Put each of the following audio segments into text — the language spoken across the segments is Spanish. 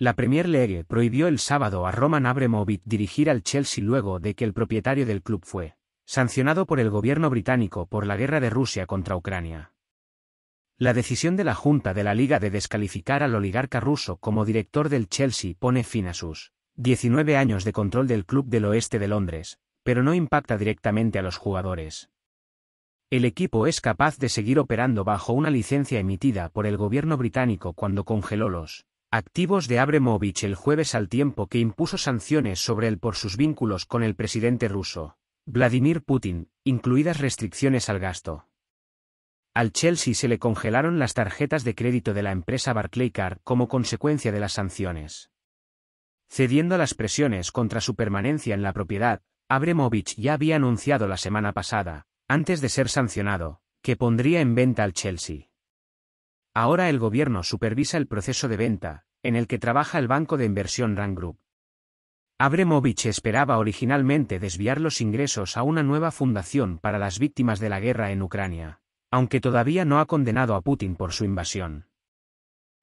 La Premier League prohibió el sábado a Roman Abramovich dirigir al Chelsea luego de que el propietario del club fue sancionado por el gobierno británico por la guerra de Rusia contra Ucrania. La decisión de la Junta de la Liga de descalificar al oligarca ruso como director del Chelsea pone fin a sus 19 años de control del club del oeste de Londres, pero no impacta directamente a los jugadores. El equipo es capaz de seguir operando bajo una licencia emitida por el gobierno británico cuando congeló los activos de Abremovich el jueves al tiempo que impuso sanciones sobre él por sus vínculos con el presidente ruso, Vladimir Putin, incluidas restricciones al gasto. Al Chelsea se le congelaron las tarjetas de crédito de la empresa Barclaycard como consecuencia de las sanciones. Cediendo a las presiones contra su permanencia en la propiedad, Abremovich ya había anunciado la semana pasada, antes de ser sancionado, que pondría en venta al Chelsea. Ahora el gobierno supervisa el proceso de venta, en el que trabaja el banco de inversión Rang Group. Abremovich esperaba originalmente desviar los ingresos a una nueva fundación para las víctimas de la guerra en Ucrania, aunque todavía no ha condenado a Putin por su invasión.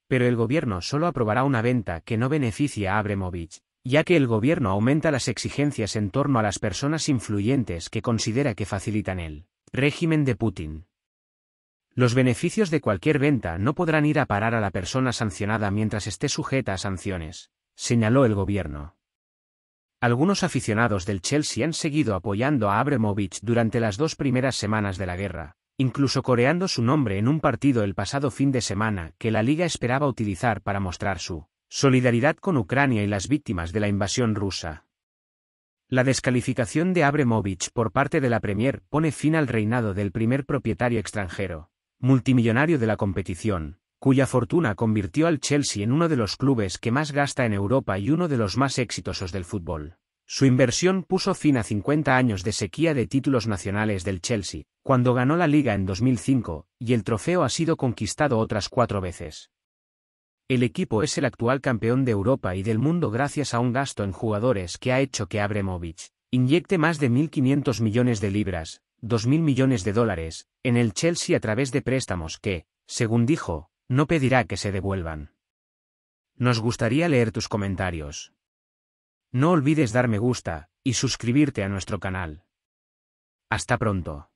Pero el gobierno solo aprobará una venta que no beneficia a Abremovich, ya que el gobierno aumenta las exigencias en torno a las personas influyentes que considera que facilitan el régimen de Putin. Los beneficios de cualquier venta no podrán ir a parar a la persona sancionada mientras esté sujeta a sanciones, señaló el gobierno. Algunos aficionados del Chelsea han seguido apoyando a Abramovich durante las dos primeras semanas de la guerra, incluso coreando su nombre en un partido el pasado fin de semana que la liga esperaba utilizar para mostrar su solidaridad con Ucrania y las víctimas de la invasión rusa. La descalificación de Abramovich por parte de la Premier pone fin al reinado del primer propietario extranjero, multimillonario de la competición, cuya fortuna convirtió al Chelsea en uno de los clubes que más gasta en Europa y uno de los más exitosos del fútbol. Su inversión puso fin a 50 años de sequía de títulos nacionales del Chelsea, cuando ganó la liga en 2005, y el trofeo ha sido conquistado otras cuatro veces. El equipo es el actual campeón de Europa y del mundo gracias a un gasto en jugadores que ha hecho que Abremovich inyecte más de 1.500 millones de libras, 2.000 millones de dólares, en el Chelsea a través de préstamos que, según dijo, no pedirá que se devuelvan. Nos gustaría leer tus comentarios. No olvides dar me gusta y suscribirte a nuestro canal. Hasta pronto.